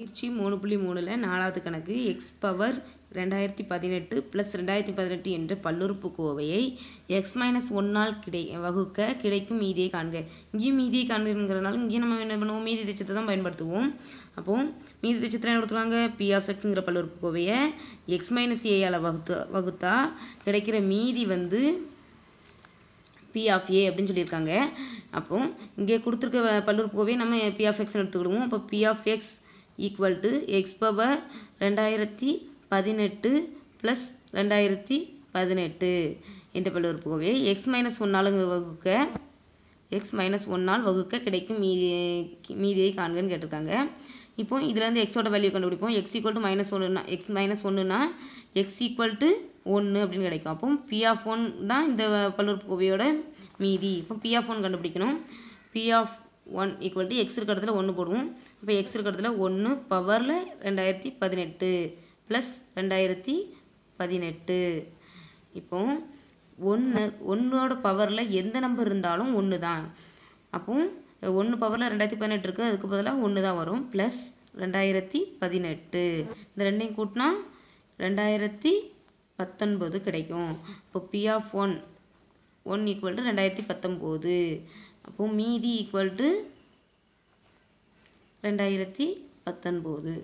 பயிற்சி மூணு புள்ளி மூணில் நாலாவது கணக்கு எக்ஸ் பவர் ரெண்டாயிரத்தி பதினெட்டு ப்ளஸ் ரெண்டாயிரத்தி பதினெட்டு என்ற கோவையை எக்ஸ் மைனஸ் ஒன்னால் கிடை வகுக்க கிடைக்கும் மீதியை காண்க இங்கேயும் மீதியை காண்கிறதுனால இங்கேயும் நம்ம என்ன பண்ணுவோம் மீதி திச்சத்தை தான் பயன்படுத்துவோம் அப்போது மீதி திச்சத்தில் என்ன கொடுத்துருவாங்க பி ஆஃப் எக்ஸுங்கிற கோவையை எக்ஸ் மைனஸ் ஏயால் வகுத்து வகுத்தா கிடைக்கிற மீதி வந்து பி ஆஃப் ஏ அப்படின்னு சொல்லியிருக்காங்க அப்போது இங்கே கொடுத்துருக்க கோவையை நம்ம பி ஆஃப் எக்ஸ்னு எடுத்துக்கிடுவோம் அப்போ P of X equal to X power ரெண்டாயிரத்தி பதினெட்டு ப்ளஸ் ரெண்டாயிரத்தி பதினெட்டு என்ற பல்லுறுப்புக்கோவை எக்ஸ் மைனஸ் ஒன்னால் வகுக்க எக்ஸ் மைனஸ் ஒன்னால் வகுக்க கிடைக்கும் மீதி மீதியை காண்கன்னு கேட்டிருக்காங்க இப்போ இதுலேருந்து எக்ஸோட வேல்யூ கண்டுபிடிப்போம் எக்ஸ் ஈக்குவல் டு மைனஸ் ஒன்றுனா எக்ஸ் மைனஸ் ஒன்றுனா எக்ஸ் ஈக்குவல் டு ஒன்று அப்படின்னு கிடைக்கும் அப்போ பி ஆஃப் ஒன் தான் இந்த பல்லுறுப்புக்கோவையோட மீதி இப்போ பி ஆஃப் ஒன் கண்டுபிடிக்கணும் P of one equal to X இருக்க இடத்துல ஒன்று போடுவோம் இப்போ எக்ஸ் இருக்க இடத்துல ஒன்று பவரில் ரெண்டாயிரத்தி பதினெட்டு ப்ளஸ் ரெண்டாயிரத்தி பதினெட்டு இப்போ ஒன்று ஒன்றோட பவரில் எந்த நம்பர் இருந்தாலும் ஒன்று தான் அப்போ ஒன்று பவரில் ரெண்டாயிரத்தி பதினெட்டு இருக்குது அதுக்கு பதிலாக ஒன்று தான் வரும் ப்ளஸ் ரெண்டாயிரத்தி பதினெட்டு இந்த ரெண்டையும் கூட்டினா ரெண்டாயிரத்தி பத்தொன்பது கிடைக்கும் இப்போ P of one one equal to ரெண்டாயிரத்தி பத்தொம்போது அப்போது மீதி ஈக்குவல் டு ரெண்டாயிரத்தி பத்தொன்போது